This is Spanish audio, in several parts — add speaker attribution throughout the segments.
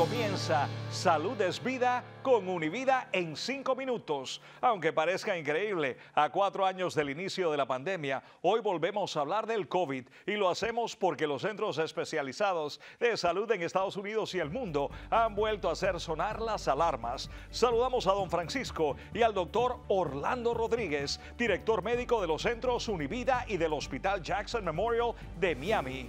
Speaker 1: Comienza Salud es Vida con Univida en cinco minutos. Aunque parezca increíble, a cuatro años del inicio de la pandemia, hoy volvemos a hablar del COVID y lo hacemos porque los centros especializados de salud en Estados Unidos y el mundo han vuelto a hacer sonar las alarmas. Saludamos a don Francisco y al doctor Orlando Rodríguez, director médico de los centros Univida y del Hospital Jackson Memorial de Miami.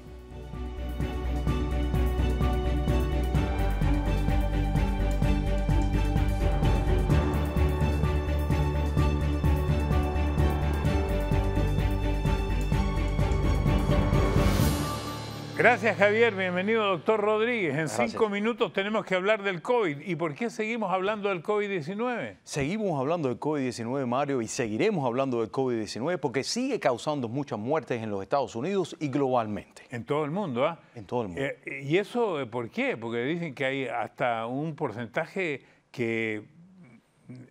Speaker 2: Gracias Javier, bienvenido doctor Rodríguez. En cinco minutos tenemos que hablar del COVID. ¿Y por qué seguimos hablando del COVID-19?
Speaker 1: Seguimos hablando del COVID-19, Mario, y seguiremos hablando del COVID-19 porque sigue causando muchas muertes en los Estados Unidos y globalmente. En todo el mundo,
Speaker 2: ¿ah? En todo el mundo. Eh, ¿Y eso eh, por qué? Porque dicen que hay hasta un porcentaje que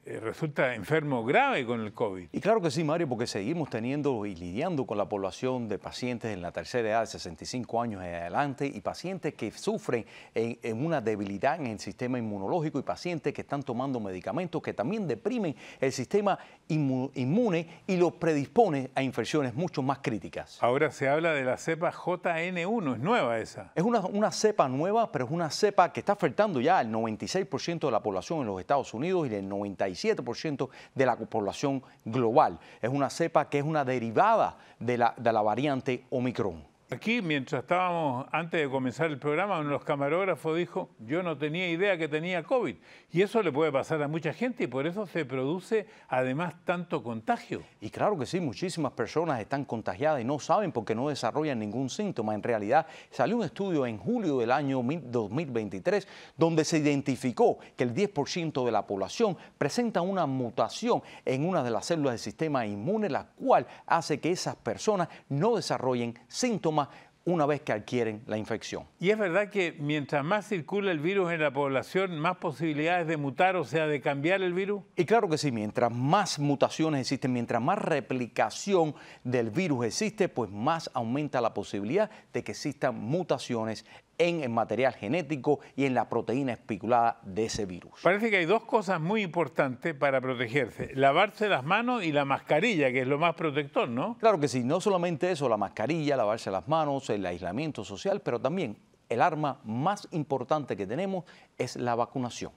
Speaker 2: eh, resulta enfermo grave con el COVID. Y claro que sí, Mario,
Speaker 1: porque seguimos teniendo y lidiando con la población de pacientes en la tercera edad, de 65 años en adelante, y pacientes que sufren en, una debilidad en el sistema inmunológico y pacientes que están tomando medicamentos que también deprimen el sistema inmune y los predispone a infecciones mucho más críticas.
Speaker 2: Ahora se habla de la cepa JN1,
Speaker 1: es nueva esa. Es una, una cepa nueva, pero es una cepa que está afectando ya al 96% de la población en los Estados Unidos y el 90 37% de la población global. Es una cepa que es una derivada de la, de la variante Omicron.
Speaker 2: Aquí, mientras estábamos, antes de comenzar el programa, uno de los camarógrafos dijo, yo no tenía idea que tenía COVID. Y eso le puede pasar a mucha gente y por eso se produce además tanto contagio. Y
Speaker 1: claro que sí, muchísimas personas están contagiadas y no saben porque no desarrollan ningún síntoma. En realidad, salió un estudio en julio del año 2023 donde se identificó que el 10% de la población presenta una mutación en una de las células del sistema inmune, la cual hace que esas personas no desarrollen síntomas una vez que adquieren la infección.
Speaker 2: Y es verdad que mientras más circula el virus en la población, más posibilidades de mutar, o sea, de cambiar el virus. Y claro que sí, mientras más mutaciones existen, mientras más
Speaker 1: replicación del virus existe, pues más aumenta la posibilidad de que existan mutaciones en el material genético y en la proteína especulada de ese virus.
Speaker 2: Parece que hay dos cosas muy importantes para protegerse, lavarse las manos y la mascarilla, que es lo más protector, ¿no? Claro que sí, no solamente eso, la mascarilla, lavarse las manos, el aislamiento social, pero también el arma más importante que tenemos es la vacunación.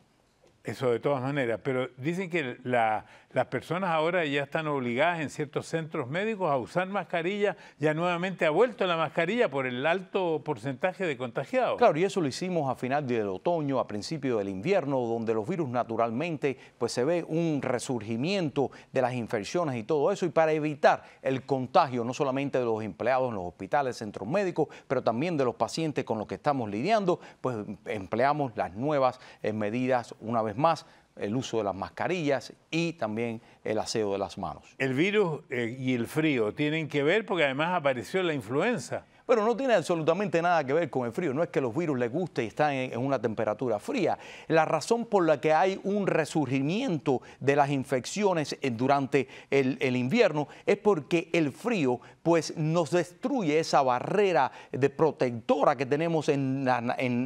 Speaker 2: Eso de todas maneras, pero dicen que las personas ahora ya están obligadas en ciertos centros médicos a usar mascarilla, ya nuevamente ha vuelto la mascarilla por el alto porcentaje de contagiados.
Speaker 1: Claro, y eso lo hicimos a final del otoño, a principio del invierno, donde los virus naturalmente pues se ve un resurgimiento de las infecciones y todo eso, y para evitar el contagio no solamente de los empleados en los hospitales, centros médicos, pero también de los pacientes con los que estamos lidiando, pues empleamos las nuevas eh, medidas una vez más, el uso de las mascarillas y también el aseo de las manos.
Speaker 2: El virus eh, y el frío tienen que ver porque además apareció la influenza. Pero no tiene absolutamente
Speaker 1: nada que ver con el frío. No es que los virus les guste y están en, una temperatura fría. La razón por la que hay un resurgimiento de las infecciones eh, durante el, invierno es porque el frío pues, nos destruye esa barrera de protectora que tenemos en,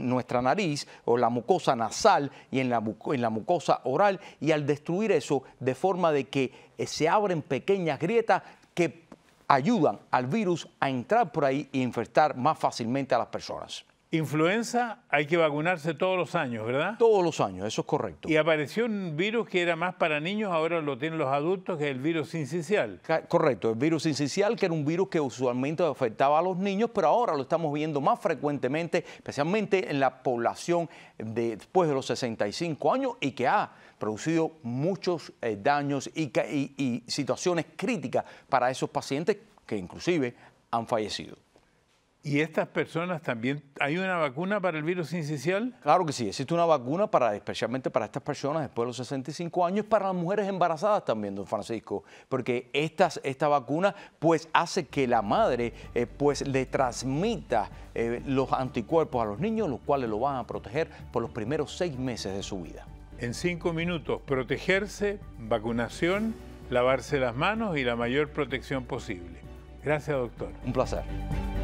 Speaker 1: nuestra nariz o la mucosa nasal y en la, en la mucosa oral. Y al destruir eso de forma de que eh, se abren pequeñas grietas que ayudan al virus a entrar por ahí y infectar más fácilmente a
Speaker 2: las personas. Influenza hay que vacunarse todos los años, ¿verdad? Todos los años, eso es correcto. Y apareció un virus que era más para niños, ahora lo tienen los adultos, que es el virus sincicial.
Speaker 1: Correcto, el virus sincicial, que era un virus que usualmente afectaba a los niños, pero ahora lo estamos viendo más frecuentemente, especialmente en la población después de los 65 años y que ha producido muchos eh, daños y situaciones críticas para esos pacientes que inclusive han fallecido.
Speaker 2: ¿Y estas personas
Speaker 1: también, hay una vacuna para el virus incisional? Claro que sí, existe una vacuna para, especialmente para estas personas después de los 65 años, para las mujeres embarazadas también, don Francisco, porque esta vacuna pues hace que la madre eh, pues le transmita eh,
Speaker 2: los anticuerpos a los niños, los cuales lo van a proteger por los primeros seis meses de su vida. En cinco minutos, protegerse, vacunación, lavarse las manos y la mayor protección posible. Gracias, doctor. Un placer.